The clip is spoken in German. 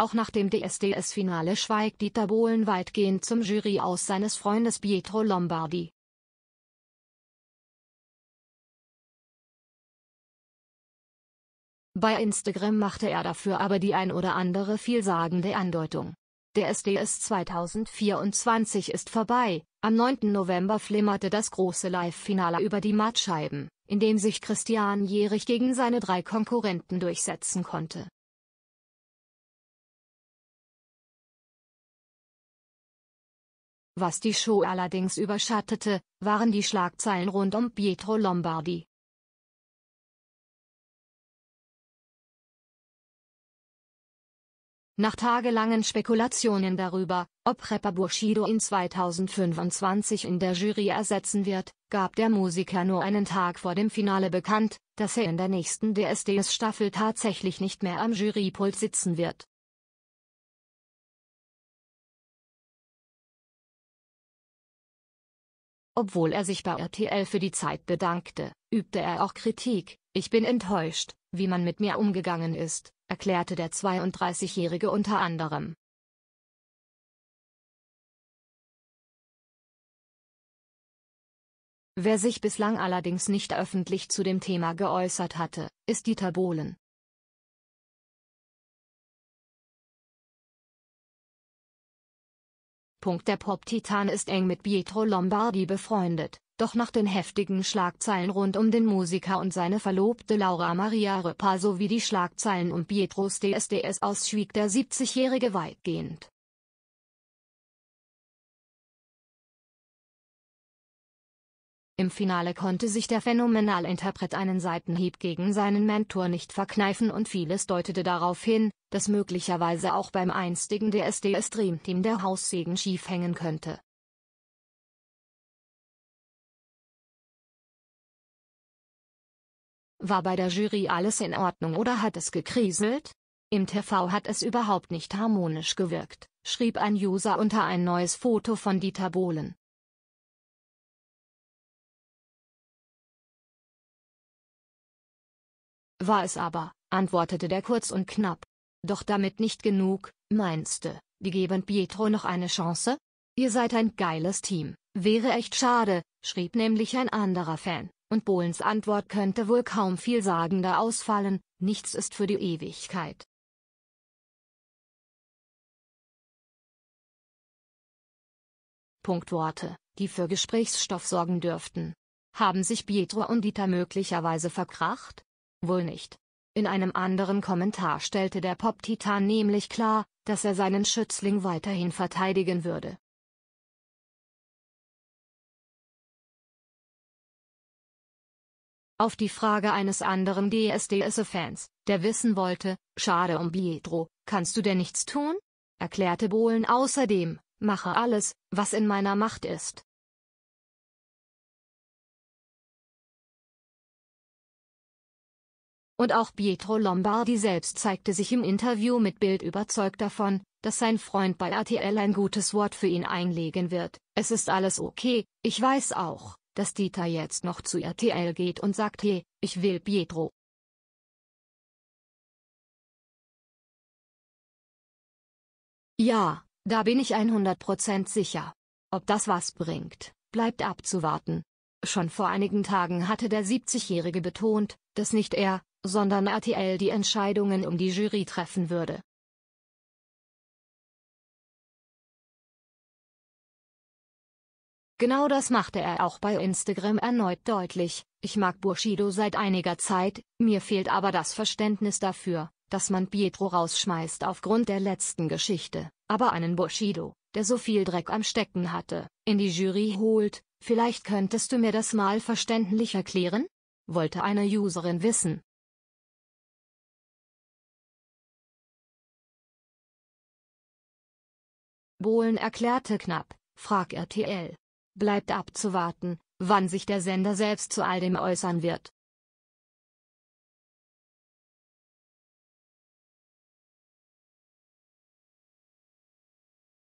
Auch nach dem DSDS-Finale schweigt Dieter Bohlen weitgehend zum Jury aus seines Freundes Pietro Lombardi. Bei Instagram machte er dafür aber die ein oder andere vielsagende Andeutung. Der SDS 2024 ist vorbei. Am 9. November flimmerte das große Live-Finale über die Matscheiben, in dem sich Christian Jerich gegen seine drei Konkurrenten durchsetzen konnte. Was die Show allerdings überschattete, waren die Schlagzeilen rund um Pietro Lombardi. Nach tagelangen Spekulationen darüber, ob Rapper Bushido ihn 2025 in der Jury ersetzen wird, gab der Musiker nur einen Tag vor dem Finale bekannt, dass er in der nächsten DSDS-Staffel tatsächlich nicht mehr am Jurypult sitzen wird. Obwohl er sich bei RTL für die Zeit bedankte, übte er auch Kritik. Ich bin enttäuscht, wie man mit mir umgegangen ist, erklärte der 32-Jährige unter anderem. Wer sich bislang allerdings nicht öffentlich zu dem Thema geäußert hatte, ist Dieter Bohlen. Der Pop-Titan ist eng mit Pietro Lombardi befreundet, doch nach den heftigen Schlagzeilen rund um den Musiker und seine Verlobte Laura Maria Röpper sowie die Schlagzeilen um Pietros DSDS aus schwieg der 70-Jährige weitgehend. Im Finale konnte sich der Phänomenalinterpret einen Seitenhieb gegen seinen Mentor nicht verkneifen und vieles deutete darauf hin, dass möglicherweise auch beim einstigen DSDS Dream Team der Haussegen schief hängen könnte. War bei der Jury alles in Ordnung oder hat es gekriselt? Im TV hat es überhaupt nicht harmonisch gewirkt, schrieb ein User unter ein neues Foto von Dieter Bohlen. War es aber, antwortete der kurz und knapp. Doch damit nicht genug, meinste, die geben Pietro noch eine Chance? Ihr seid ein geiles Team, wäre echt schade, schrieb nämlich ein anderer Fan, und Bohlens Antwort könnte wohl kaum vielsagender ausfallen, nichts ist für die Ewigkeit. Punktworte, die für Gesprächsstoff sorgen dürften. Haben sich Pietro und Dieter möglicherweise verkracht? Wohl nicht. In einem anderen Kommentar stellte der Pop-Titan nämlich klar, dass er seinen Schützling weiterhin verteidigen würde. Auf die Frage eines anderen DSDS-Fans, der wissen wollte, schade um Pietro, kannst du denn nichts tun? erklärte Bohlen außerdem, mache alles, was in meiner Macht ist, Und auch Pietro Lombardi selbst zeigte sich im Interview mit Bild überzeugt davon, dass sein Freund bei RTL ein gutes Wort für ihn einlegen wird. Es ist alles okay, ich weiß auch, dass Dieter jetzt noch zu RTL geht und sagt, hey, ich will Pietro. Ja, da bin ich 100% sicher. Ob das was bringt, bleibt abzuwarten. Schon vor einigen Tagen hatte der 70-Jährige betont, dass nicht er, sondern RTL die Entscheidungen um die Jury treffen würde. Genau das machte er auch bei Instagram erneut deutlich. Ich mag Bushido seit einiger Zeit, mir fehlt aber das Verständnis dafür, dass man Pietro rausschmeißt aufgrund der letzten Geschichte, aber einen Bushido, der so viel Dreck am Stecken hatte, in die Jury holt, vielleicht könntest du mir das mal verständlich erklären? wollte eine Userin wissen. Bohlen erklärte knapp, frag RTL. Bleibt abzuwarten, wann sich der Sender selbst zu all dem äußern wird.